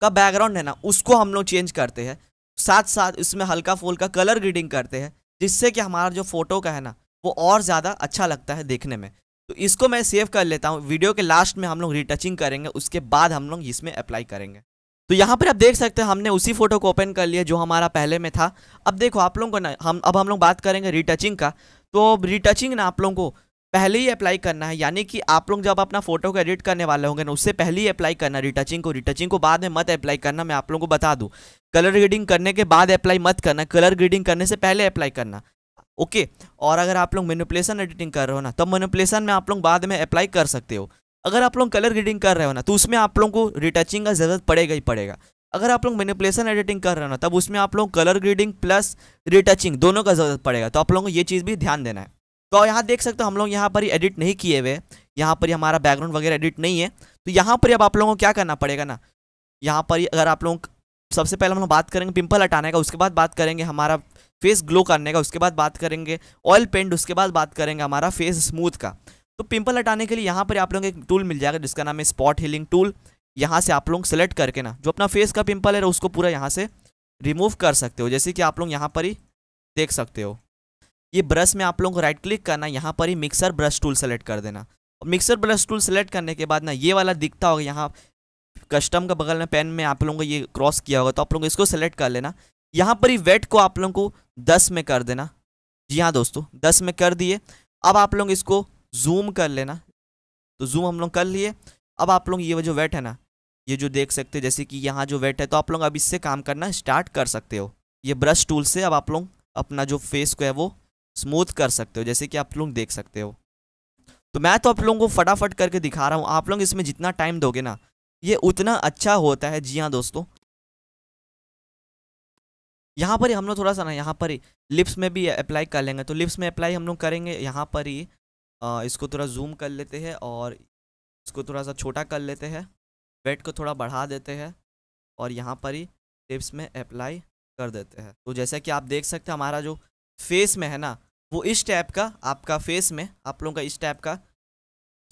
का बैकग्राउंड है ना उसको हम लोग चेंज करते हैं साथ साथ इसमें हल्का फुल्का कलर ग्रीडिंग करते हैं जिससे कि हमारा जो फोटो का है ना वो और ज़्यादा अच्छा लगता है देखने में तो इसको मैं सेव कर लेता हूँ वीडियो के लास्ट में हम लोग रिटचिंग करेंगे उसके बाद हम लोग इसमें अप्लाई करेंगे तो यहाँ पर आप देख सकते हैं हमने उसी फोटो को ओपन कर लिया जो हमारा पहले में था अब देखो आप लोगों को ना हम अब हम लोग बात करेंगे रिटचिंग का तो रिटचिंग ना आप लोगों को पहले ही अप्लाई करना है यानी कि आप लोग जब अपना फोटो को एडिट करने वाले होंगे ना उससे पहले ही अप्लाई करना रिटचिंग को रिटचिंग को बाद में मत अप्लाई करना मैं आप लोगों को बता दूँ कलर ग्रेडिंग करने के बाद अप्लाई मत करना कलर ग्रेडिंग करने से पहले अप्लाई करना ओके और अगर आप लोग मेनुपलेसन एडिटिंग कर रहे हो ना तब मेनुपलेसन में आप लोग बाद में अप्लाई कर सकते हो अगर आप लोग कलर ग्रेडिंग कर रहे हो ना तो उसमें आप लोगों को रिटचिंग का ज़रूरत पड़ेगा ही पड़ेगा अगर आप लोग मेनुपलेसन एडिटिंग कर रहे हो ना तब उसमें आप लोग कलर ग्रेडिंग प्लस रिटचिंग दोनों का ज़रूरत पड़ेगा तो आप लोगों को ये चीज़ भी ध्यान देना है तो यहाँ देख सकते हो हम लोग यहाँ पर ही एडिट नहीं किए हुए यहाँ पर ही हमारा बैकग्राउंड वगैरह एडिट नहीं है तो यहाँ पर अब आप लोगों को क्या करना पड़ेगा ना यहाँ पर ही अगर आप लोग सबसे पहले हम लोग बात करेंगे पिंपल हटाने का उसके बाद बात करेंगे हमारा फेस ग्लो करने का उसके बाद बात करेंगे ऑयल पेंट उसके बाद बात करेंगे हमारा फेस स्मूथ का तो पिंपल हटाने के लिए यहाँ पर आप लोगों को एक टूल मिल जाएगा जिसका नाम है स्पॉट हीलिंग टूल यहाँ से आप लोग सेलेक्ट करके ना जो अपना फेस का पिंपल है उसको पूरा यहाँ से रिमूव कर सकते हो जैसे कि आप लोग यहाँ पर ही देख सकते हो ये ब्रश में आप लोगों को राइट क्लिक करना यहाँ पर ही मिक्सर ब्रश टूल सेलेक्ट कर देना और मिक्सर ब्रश टूल सेलेक्ट करने के बाद ना ये वाला दिखता होगा यहाँ कस्टम का बगल में पेन में आप लोगों को ये क्रॉस किया होगा तो आप लोग इसको सेलेक्ट कर लेना यहाँ पर ही वेट को आप लोगों को दस में कर देना जी हाँ दोस्तों दस में कर दिए अब आप लोग इसको जूम कर लेना तो जूम हम लोग कर लिए अब आप लोग ये जो वेट है ना ये जो देख सकते जैसे कि यहाँ जो वेट है तो आप लोग अब इससे काम करना स्टार्ट कर सकते हो ये ब्रश टूल से अब आप लोग अपना जो फेस को है वो स्मूथ कर सकते हो जैसे कि आप लोग देख सकते हो तो मैं तो आप लोगों को फटाफट करके दिखा रहा हूँ आप लोग इसमें जितना टाइम दोगे ना ये उतना अच्छा होता है जी हाँ दोस्तों यहाँ पर ही हम लोग थोड़ा सा ना यहाँ पर ही लिप्स में भी अप्लाई कर लेंगे तो लिप्स में अप्लाई हम लोग करेंगे यहाँ पर ही आ, इसको थोड़ा जूम कर लेते हैं और इसको थोड़ा सा छोटा कर लेते हैं वेट को थोड़ा बढ़ा देते हैं और यहाँ पर ही लिप्स में अप्लाई कर देते हैं तो जैसा कि आप देख सकते हैं हमारा जो फेस में है ना वो इस टाइप का आपका फेस में आप लोगों का इस टाइप का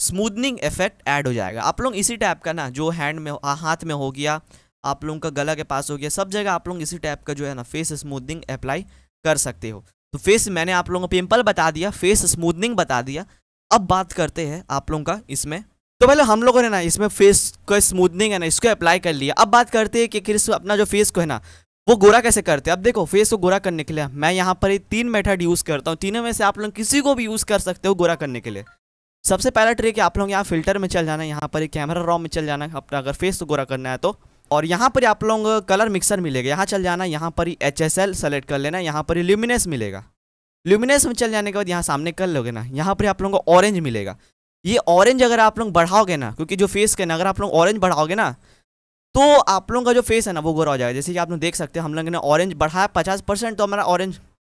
स्मूदनिंग इफेक्ट ऐड हो जाएगा आप लोग इसी टाइप का ना जो हैंड में हाथ में हो गया आप लोगों का गला के पास हो गया सब जगह आप लोग इसी टाइप का जो है ना फेस स्मूदनिंग अप्लाई कर सकते हो तो फेस मैंने आप लोगों को पिंपल बता दिया फेस स्मूदनिंग बता दिया अब बात करते हैं आप लोगों का इसमें तो पहले हम लोगों ने ना इसमें फेस का स्मूदनिंग है ना इसको अप्लाई कर लिया अब बात करते हैं कि फिर अपना जो फेस को है ना वो गोरा कैसे करते हैं अब देखो फेस को गोरा करने के लिए मैं यहाँ पर तीन मेथड यूज़ करता हूँ तीनों में से आप लोग किसी को भी यूज़ कर सकते हो गोरा करने के लिए सबसे पहला ट्रिक है आप लोग यहाँ फिल्टर में चल जाना है यहाँ पर कैमरा रॉ में चल जाना है अपना अगर फेस को गोरा करना है तो और यहाँ पर आप लोग कलर मिक्सर मिलेगा यहाँ चल जाना यहाँ पर ही एच एस एल सेलेक्ट कर लेना यहाँ पर ल्यूमिनेस मिलेगा ल्यूमिनेस में चल जाने के बाद यहाँ सामने कर लोगे ना यहाँ पर आप लोगों को ऑरेंज मिलेगा ये ऑरेंज अगर आप लोग बढ़ाओगे ना क्योंकि जो फेस के ना अगर आप लोग ऑरेंज बढ़ाओगे ना तो आप लोगों का जो फेस है ना वो गोरा हो जाएगा जैसे कि आप लोग देख सकते हैं हम लोगों ने ऑरेंज बढ़ाया पचास परसेंट तो हमारा ऑरेंज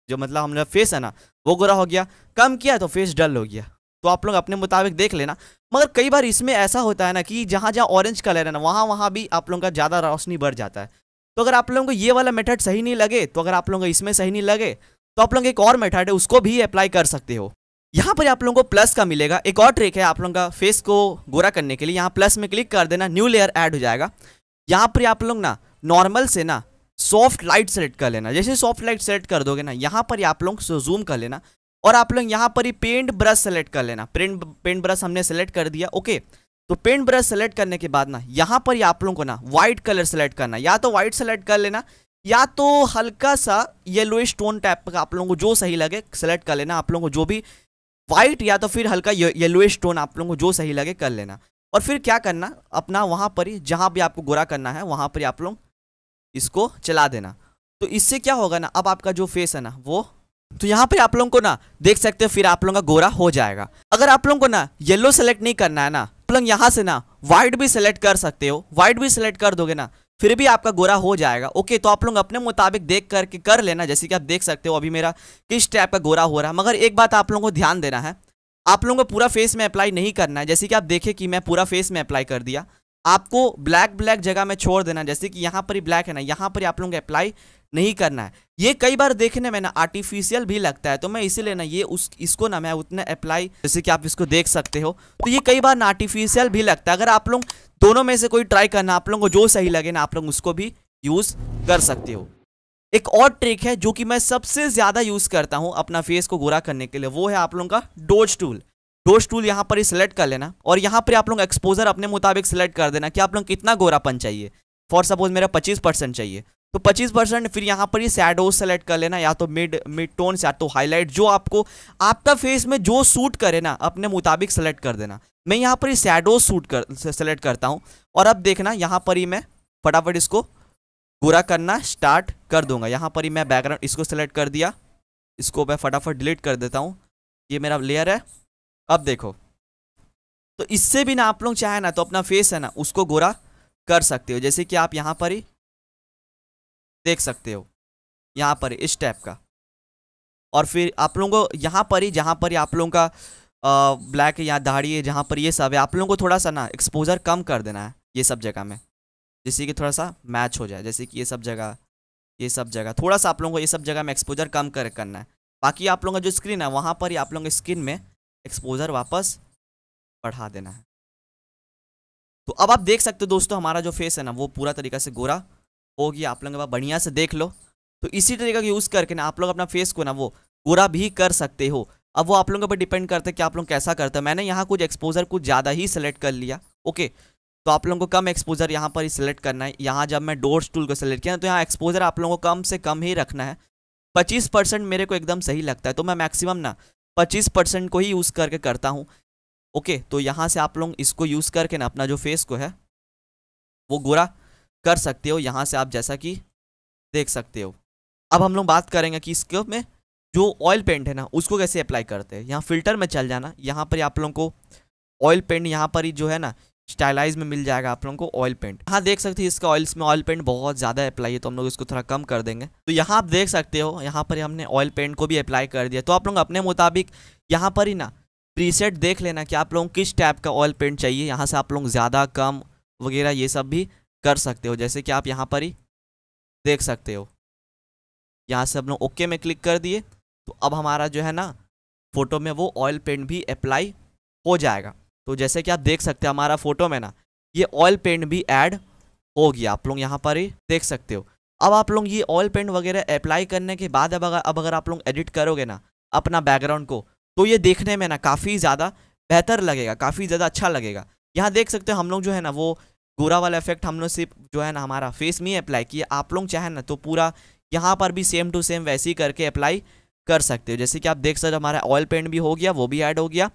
जो मतलब हम लोग फेस है ना वो गोरा हो गया कम किया तो फेस डल हो गया तो आप लोग अपने मुताबिक देख लेना मगर कई बार इसमें ऐसा होता है ना कि जहाँ जहाँ ऑरेंज कलर है ना वहाँ वहाँ भी आप लोगों का ज़्यादा रोशनी बढ़ जाता है तो अगर आप लोगों को ये वाला मेथड सही नहीं लगे तो अगर आप लोगों को इसमें सही नहीं लगे तो आप लोग एक और मेथड है उसको भी अप्लाई कर सकते हो यहाँ पर आप लोगों को प्लस का मिलेगा एक और ट्रिक है आप लोगों का फेस को गोरा करने के लिए यहाँ प्लस में क्लिक कर देना न्यू लेयर ऐड हो जाएगा यहाँ पर आप लोग ना नॉर्मल से ना सॉफ्ट लाइट सेलेक्ट कर लेना जैसे सॉफ्ट लाइट सेलेक्ट कर दोगे ना यहाँ पर आप लोग जूम कर लेना और आप लोग यहाँ पर ही पेंट ब्रश सेलेक्ट कर लेना पेंट पेंट ब्रश हमने सेलेक्ट कर दिया ओके तो पेंट ब्रश सेलेक्ट करने के बाद ना यहाँ पर ही आप लोगों को ना व्हाइट कलर सेलेक्ट करना या तो व्हाइट सेलेक्ट कर लेना या तो हल्का सा येलो स्टोन टाइप का आप लोगों को जो सही लगे सेलेक्ट कर लेना आप लोगों को जो भी व्हाइट या तो फिर हल्का येलो स्टोन आप लोगों को जो सही लगे कर लेना और फिर क्या करना अपना वहाँ पर ही जहाँ भी आपको गोरा करना है वहाँ पर ही आप लोग इसको चला देना तो इससे क्या होगा ना अब आपका जो फेस है ना वो तो यहाँ पर आप लोगों को ना देख सकते हो फिर आप लोगों का गोरा हो जाएगा अगर आप लोगों को ना येलो सेलेक्ट नहीं करना है ना आप लोग यहाँ से ना वाइट भी सेलेक्ट कर सकते हो वाइट भी सेलेक्ट कर दोगे ना फिर भी आपका गोरा हो जाएगा ओके तो आप लोग अपने मुताबिक देख करके कर लेना जैसे कि आप देख सकते हो अभी मेरा किस टाइप का गोरा हो रहा है मगर एक बात आप लोगों को ध्यान देना है आप लोगों को पूरा फेस में अप्लाई नहीं करना है जैसे कि आप देखें कि मैं पूरा फेस में अप्लाई कर दिया आपको ब्लैक ब्लैक जगह में छोड़ देना जैसे कि यहाँ पर ही ब्लैक है ना यहाँ पर ही आप लोगों को अप्लाई नहीं करना है ये कई बार देखने में ना आर्टिफिशियल भी लगता है तो मैं इसीलिए ना ये उस इसको ना मैं उतना अप्लाई जैसे कि आप इसको देख सकते हो तो ये कई बार ना आर्टिफिशियल भी लगता है अगर आप लोग दोनों में से कोई ट्राई करना आप लोगों को जो सही लगे ना आप लोग उसको भी यूज़ कर सकते हो एक और ट्रिक है जो कि मैं सबसे ज़्यादा यूज़ करता हूं अपना फेस को गोरा करने के लिए वो है आप लोगों का डोज टूल डोज टूल यहां पर ही सिलेक्ट कर लेना और यहां पर आप लोग एक्सपोजर अपने मुताबिक सिलेक्ट कर देना कि आप लोग कितना गोरापन चाहिए फॉर सपोज मेरा पच्चीस परसेंट चाहिए तो 25 परसेंट फिर यहाँ पर ही सैडोज सेलेक्ट कर लेना या तो मिड मिड टोन या तो हाईलाइट जो आपको आपका फेस में जो सूट करे ना अपने मुताबिक सेलेक्ट कर देना मैं यहाँ पर ही सैडोज सूट कर सेलेक्ट करता हूँ और अब देखना यहाँ पर ही मैं फटाफट इसको पूरा करना स्टार्ट कर दूंगा यहाँ पर ही मैं बैकग्राउंड इसको सेलेक्ट कर दिया इसको मैं फटाफट डिलीट कर देता हूँ ये मेरा लेयर है अब देखो तो इससे भी ना आप लोग चाहे ना तो अपना फेस है ना उसको गोरा कर सकते हो जैसे कि आप यहाँ पर ही देख सकते हो यहाँ पर इस टाइप का और फिर आप लोगों को यहाँ पर ही जहाँ पर ही आप लोगों का आ, ब्लैक या दाढ़ी है जहाँ पर ये सब है आप लोगों को थोड़ा सा ना एक्सपोजर कम कर देना है ये सब जगह में जिससे कि थोड़ा सा मैच हो जाए जैसे कि ये सब जगह ये सब जगह थोड़ा सा आप लोगों को ये सब जगह में एक्सपोजर कम कर करना है बाकी आप लोगों का जो स्क्रीन है वहाँ पर ही आप लोगों के स्क्रीन में एक्सपोजर वापस बढ़ा देना है तो अब आप देख सकते हो दोस्तों हमारा जो फेस है ना वो पूरा तरीका से गोरा हो गया आप लोगों के पास बढ़िया से देख लो तो इसी तरीके का यूज़ करके ना आप लोग अपना फेस को ना वो गोरा भी कर सकते हो अब वो आप लोगों ऊपर डिपेंड करते हैं कि आप लोग कैसा करते हैं मैंने यहाँ कुछ एक्सपोजर कुछ ज़्यादा ही सेलेक्ट कर लिया ओके तो आप लोगों को कम एक्सपोजर यहाँ पर ही सिलेक्ट करना है यहाँ जब मैं डोर्स टूल को सिलेक्ट किया तो यहाँ एक्सपोजर आप लोगों को कम से कम ही रखना है पच्चीस परसेंट मेरे को एकदम सही लगता है तो मैं मैक्सिमम ना पच्चीस परसेंट को ही यूज़ करके करता हूँ ओके तो यहाँ से आप लोग इसको यूज़ करके ना अपना जो फेस को है वो गोरा कर सकते हो यहाँ से आप जैसा कि देख सकते हो अब हम लोग बात करेंगे कि इसके में जो ऑयल पेंट है ना उसको कैसे अप्लाई करते हैं यहाँ फिल्टर में चल जाना यहाँ पर आप लोगों को ऑयल पेंट यहाँ पर ही जो है ना स्टाइलाइज में मिल जाएगा आप लोगों को ऑयल पेंट हाँ देख सकते हैं इसका ऑयल्स में ऑयल पेंट बहुत ज़्यादा अप्लाई है तो हम लोग इसको थोड़ा कम कर देंगे तो यहाँ आप देख सकते हो यहाँ पर हमने ऑयल पेंट को भी अप्लाई कर दिया तो आप लोग अपने मुताबिक यहाँ पर ही ना प्रीसेट देख लेना कि आप लोगों किस टाइप का ऑयल पेंट चाहिए यहाँ से आप लोग ज़्यादा कम वगैरह ये सब भी कर सकते हो जैसे कि आप यहाँ पर ही देख सकते हो यहाँ से हम लोग ओके में क्लिक कर दिए तो अब हमारा जो है ना फ़ोटो में वो ऑयल पेंट भी अप्लाई हो जाएगा तो जैसे कि आप देख सकते हैं हमारा फोटो में ना ये ऑयल पेंट भी ऐड हो गया आप लोग यहाँ पर ही देख सकते हो अब आप लोग ये ऑयल पेंट वगैरह अप्लाई करने के बाद अब अगर अब अगर आप लोग एडिट करोगे ना अपना बैकग्राउंड को तो ये देखने में ना काफ़ी ज़्यादा बेहतर लगेगा काफ़ी ज़्यादा अच्छा लगेगा यहाँ देख सकते हो हम लोग जो है ना वो गोरा वाला इफेक्ट हम लोग सिर्फ जो है ना हमारा फेस में ही अप्लाई किया आप लोग चाहें ना तो पूरा यहाँ पर भी सेम टू सेम वैसे ही करके अप्लाई कर सकते हो जैसे कि आप देख सकते हो हमारा ऑयल पेंट भी हो गया वो भी ऐड हो गया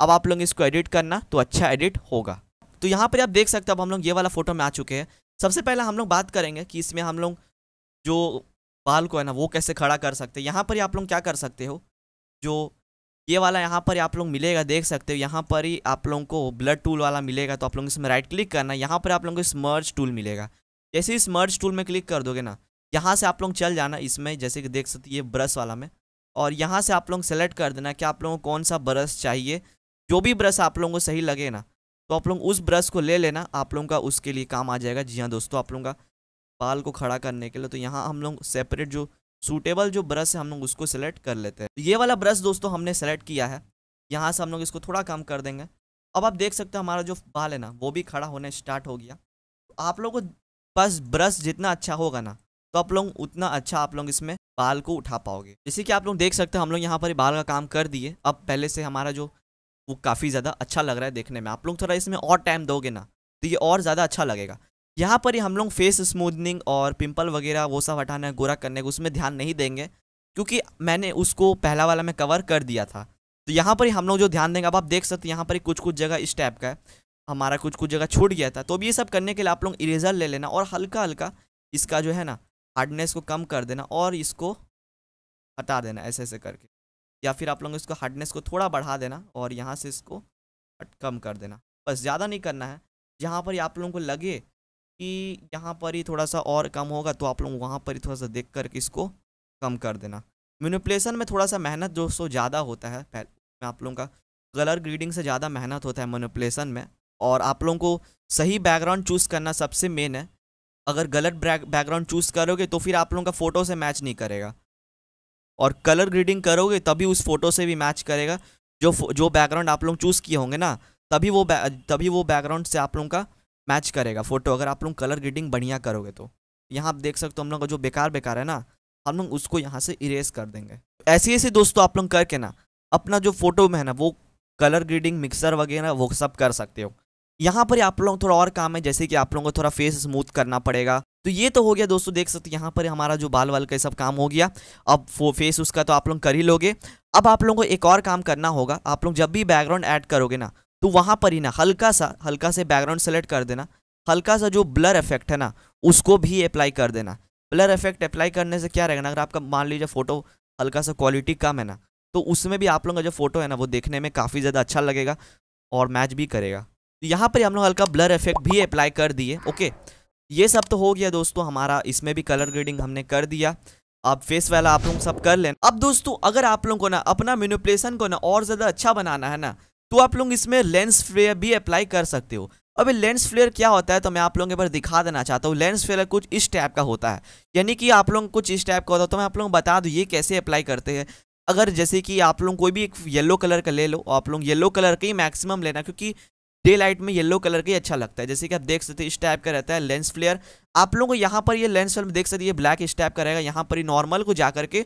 अब आप लोग इसको एडिट करना तो अच्छा एडिट होगा तो यहाँ पर आप देख सकते हो अब हम लोग ये वाला फोटो में आ चुके हैं सबसे पहले हम लोग बात करेंगे कि इसमें हम लोग जो बाल को है ना वो कैसे खड़ा कर सकते हैं यहाँ पर ही आप लोग क्या कर सकते हो जो ये वाला यहाँ पर आप लोग मिलेगा देख सकते हो यहाँ पर ही आप लोगों को ब्लड टूल वाला मिलेगा तो आप लोग इसमें राइट क्लिक करना यहाँ पर आप लोगों को स्मर्ज टूल मिलेगा जैसे इस मर्ज टूल में क्लिक कर दोगे ना यहाँ से आप लोग चल जाना इसमें जैसे कि देख सकते ये ब्रश वाला में और यहाँ से आप लोग सेलेक्ट कर देना कि आप लोगों को कौन सा ब्रश चाहिए जो भी ब्रश आप लोगों को सही लगे ना तो आप लोग उस ब्रश को ले लेना आप लोगों का उसके लिए काम आ जाएगा जी हाँ दोस्तों आप लोगों का बाल को खड़ा करने के लिए तो यहाँ हम लोग सेपरेट जो सूटेबल जो ब्रश है हम लोग उसको सेलेक्ट कर लेते हैं तो ये वाला ब्रश दोस्तों हमने सेलेक्ट किया है यहाँ से हम लोग इसको थोड़ा कम कर देंगे अब आप देख सकते हो हमारा जो बाल है ना वो भी खड़ा होने स्टार्ट हो गया तो आप लोगों को बस ब्रश जितना अच्छा होगा ना तो आप लोग उतना अच्छा आप लोग इसमें बाल को उठा पाओगे जैसे कि आप लोग देख सकते हो हम लोग यहाँ पर बाल का काम कर दिए अब पहले से हमारा जो वो काफ़ी ज़्यादा अच्छा लग रहा है देखने में आप लोग थोड़ा इसमें और टाइम दोगे ना तो ये और ज़्यादा अच्छा लगेगा यहाँ पर ही हम लोग फेस स्मूदनिंग और पिंपल वगैरह वो सब हटाना गोरा करने को उसमें ध्यान नहीं देंगे क्योंकि मैंने उसको पहला वाला में कवर कर दिया था तो यहाँ पर ही हम लोग जो ध्यान देंगे अब आप देख सकते हैं यहाँ पर कुछ कुछ जगह इस टाइप का है हमारा कुछ कुछ जगह छूट गया था तो अब ये सब करने के लिए आप लोग इरेजर ले लेना और हल्का हल्का इसका जो है ना हार्डनेस को कम कर देना और इसको हटा देना ऐसे ऐसे करके या फिर आप लोग इसको हार्डनेस को थोड़ा बढ़ा देना और यहाँ से इसको कम कर देना बस ज़्यादा नहीं करना है जहाँ पर आप लोगों को लगे कि यहाँ पर ही थोड़ा सा और कम होगा तो आप लोग वहाँ पर ही थोड़ा सा देख कर इसको कम कर देना मनुपलेसन में थोड़ा सा मेहनत दोस्तों ज़्यादा होता है मैं आप लोगों का कलर ग्रीडिंग से ज़्यादा मेहनत होता है मनुपलेसन में और आप लोगों को सही बैकग्राउंड चूज़ करना सबसे मेन है अगर गलत बैकग्राउंड चूज़ करोगे तो फिर आप लोगों का फ़ोटो से मैच नहीं करेगा और कलर ग्रीडिंग करोगे तभी उस फोटो से भी मैच करेगा जो जो बैकग्राउंड आप लोग चूज़ किए होंगे ना तभी वो तभी वो बैकग्राउंड से आप लोगों का मैच करेगा फोटो अगर आप लोग कलर ग्रीडिंग बढ़िया करोगे तो यहाँ आप देख सकते हो हम लोग का जो बेकार बेकार है ना हम लोग उसको यहाँ से इरेज कर देंगे ऐसे ऐसे दोस्तों आप लोग करके ना अपना जो फोटो में है ना वो कलर ग्रीडिंग मिक्सर वगैरह वो सब कर सकते हो यहाँ पर आप लोग थोड़ा और काम है जैसे कि आप लोगों को थोड़ा फेस स्मूथ करना पड़ेगा तो ये तो हो गया दोस्तों देख सकते यहाँ पर हमारा जो बाल वाल का सब काम हो गया अब फेस उसका तो आप लोग कर ही लोगे अब आप लोगों को एक और काम करना होगा आप लोग जब भी बैकग्राउंड ऐड करोगे ना तो वहाँ पर ही ना हल्का सा हल्का से बैकग्राउंड सेलेक्ट कर देना हल्का सा जो ब्लर इफेक्ट है ना उसको भी अप्लाई कर देना ब्लर इफेक्ट अप्लाई करने से क्या रहेगा अगर आपका मान लीजिए फ़ोटो हल्का सा क्वालिटी कम है ना तो उसमें भी आप लोगों का जो फोटो है ना वो देखने में काफ़ी ज़्यादा अच्छा लगेगा और मैच भी करेगा तो यहाँ पर हम लोग हल्का ब्लर इफेक्ट भी अप्लाई कर दिए ओके ये सब तो हो गया दोस्तों हमारा इसमें भी कलर ग्रेडिंग हमने कर दिया अब फेस वाला आप लोग सब कर लेना अब दोस्तों अगर आप लोगों को ना अपना मेनुपलेसन को ना और ज़्यादा अच्छा बनाना है ना तो आप लोग इसमें लेंस फ्लेयर भी अप्लाई कर सकते हो अभी लेंस फ्लेयर क्या होता है तो मैं आप लोगों के बार दिखा देना चाहता हूँ लेंस फ्लेयर कुछ इस टाइप का होता है यानी कि आप लोग कुछ इस टाइप का होता है तो मैं आप लोग बता दूँ ये कैसे अप्लाई करते हैं अगर जैसे कि आप लोग कोई भी एक येलो कलर का ले लो आप लोग येलो कलर का ही मैक्सिमम लेना क्योंकि डे लाइट में येलो कलर का अच्छा लगता है जैसे कि आप देख सकते हैं इस टाइप का रहता है लेंस फ्लेयर आप लोगों को यहाँ पर ये लेंस फ्लेयर देख सकते हैं ये ब्लैक इस टाइप का रहेगा यहाँ पर ही नॉर्मल को जा करके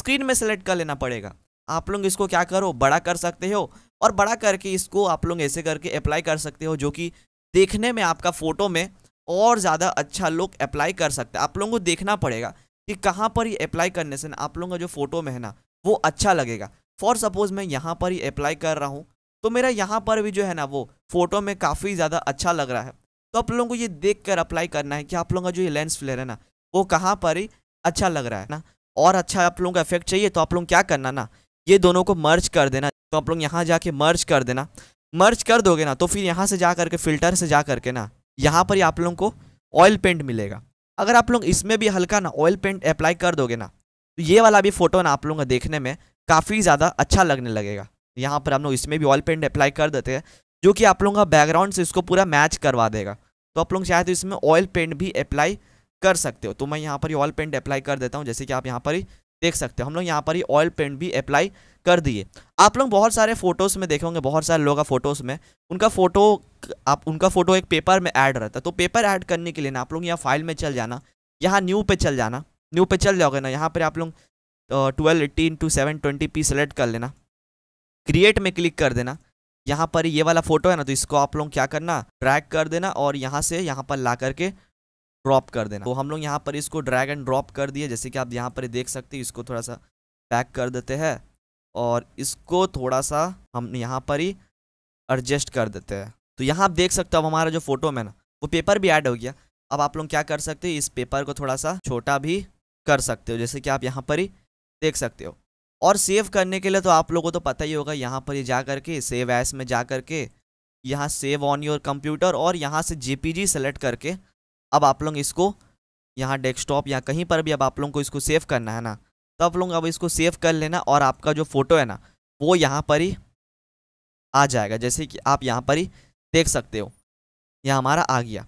स्क्रीन में सेलेक्ट कर लेना पड़ेगा आप लोग इसको क्या करो बड़ा कर सकते हो और बड़ा करके इसको आप लोग ऐसे करके अप्लाई कर सकते हो जो कि देखने में आपका फ़ोटो में और ज़्यादा अच्छा लुक अप्लाई कर सकते हैं आप लोगों को देखना पड़ेगा कि कहाँ पर ही अप्लाई करने से ना आप लोगों का जो फ़ोटो में है ना वो अच्छा लगेगा फॉर सपोज़ मैं यहाँ पर ही अप्लाई कर रहा हूँ तो मेरा यहाँ पर भी जो है ना वो फोटो में काफ़ी ज़्यादा अच्छा लग रहा है तो आप लोगों को ये देख कर अप्लाई करना है कि आप लोगों का जो ये लेंस फ्लेयर है ना वो कहाँ पर ही अच्छा लग रहा है ना और अच्छा आप लोगों का इफेक्ट चाहिए तो आप लोग क्या करना ना ये दोनों को मर्ज कर देना तो आप लोग यहाँ जाके मर्ज कर देना मर्ज कर दोगे ना तो फिर यहाँ से जा करके फिल्टर से जा करके ना यहाँ पर ही आप लोगों को ऑयल पेंट मिलेगा अगर आप लोग इसमें भी हल्का ना ऑयल पेंट अप्लाई कर दोगे ना तो ये वाला भी फ़ोटो ना आप लोगों का देखने में काफ़ी ज़्यादा अच्छा लगने लगेगा यहाँ पर हम लोग इसमें भी ऑयल पेंट अप्लाई कर देते हैं जो कि आप लोगों का बैकग्राउंड से इसको पूरा मैच करवा देगा तो आप लोग चाहे तो इसमें ऑयल पेंट भी अप्लाई कर सकते हो तो मैं यहाँ पर ही ऑयल पेंट अप्लाई कर देता हूँ जैसे कि आप यहाँ पर ही देख सकते हो हम लोग यहाँ पर ही ऑयल पेंट भी अप्लाई कर दिए आप लोग बहुत सारे फोटोज़ में देखे होंगे बहुत सारे लोगों का फोटोज़ में उनका फ़ोटो आप उनका फ़ोटो एक पेपर में ऐड रहता है तो पेपर ऐड करने के लिए ना आप लोग यहाँ फाइल में चल जाना यहाँ न्यू पे चल जाना न्यू पे चल जाओगे ना यहाँ पर आप लोग twelve eighteen two seven twenty P select कर लेना क्रिएट में क्लिक कर देना यहाँ पर ये वाला फोटो है ना तो इसको आप लोग क्या करना ड्रैग कर देना और यहाँ से यहाँ पर ला करके ड्रॉप कर देना तो हम लोग यहाँ पर इसको ड्रैग एंड ड्रॉप कर दिए जैसे कि आप यहाँ पर देख सकते हैं इसको थोड़ा सा पैक कर देते हैं और इसको थोड़ा सा हम यहाँ पर ही एडजस्ट कर देते हैं तो यहाँ आप देख सकते हो हमारा जो फोटो में ना वो पेपर भी ऐड हो गया अब आप लोग क्या कर सकते हो इस पेपर को थोड़ा सा छोटा भी कर सकते हो जैसे कि आप यहाँ पर ही देख सकते हो और सेव करने के लिए तो आप लोगों को तो पता ही होगा यहाँ पर ये जा करके सेव एस में जा करके यहाँ सेव ऑन योर कंप्यूटर और यहाँ से जेपीजी सेलेक्ट करके अब आप लोग इसको यहाँ डेस्कटॉप या कहीं पर भी अब आप लोग को इसको सेव करना है ना तो आप लोग अब इसको सेव कर लेना और आपका जो फ़ोटो है ना वो यहाँ पर ही आ जाएगा जैसे कि आप यहाँ पर ही देख सकते हो यह हमारा आ गया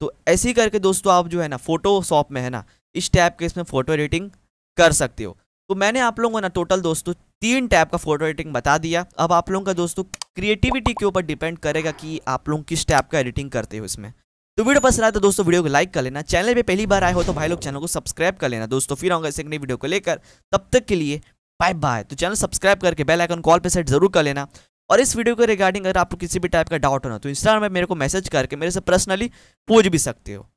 तो ऐसे ही करके दोस्तों आप जो है ना फोटोशॉप में है ना इस टैप के इसमें फ़ोटो एडिटिंग कर सकते हो तो मैंने आप लोगों को ना टोटल दोस्तों तीन टाइप का फोटो एडिटिंग बता दिया अब आप लोगों का दोस्तों क्रिएटिविटी के ऊपर डिपेंड करेगा कि आप लोग किस टाइप का एडिटिंग करते हो इसमें तो वीडियो पसंद आए तो दोस्तों वीडियो को लाइक कर लेना चैनल पे पहली बार आए हो तो भाई लोग चैनल को सब्सक्राइब कर लेना दोस्तों फिर आऊँगा इसे एक नई वीडियो को लेकर तब तक के लिए बाय बाय तो चैनल सब्सक्राइब करके बेल आइकन कॉल पर सेट जरूर कर लेना और इस वीडियो के रिगार्डिंग अगर आपको किसी भी टाइप का डाउट होना तो इंस्टाग्राम में मेरे को मैसेज करके मेरे से पर्सनली पूछ भी सकते हो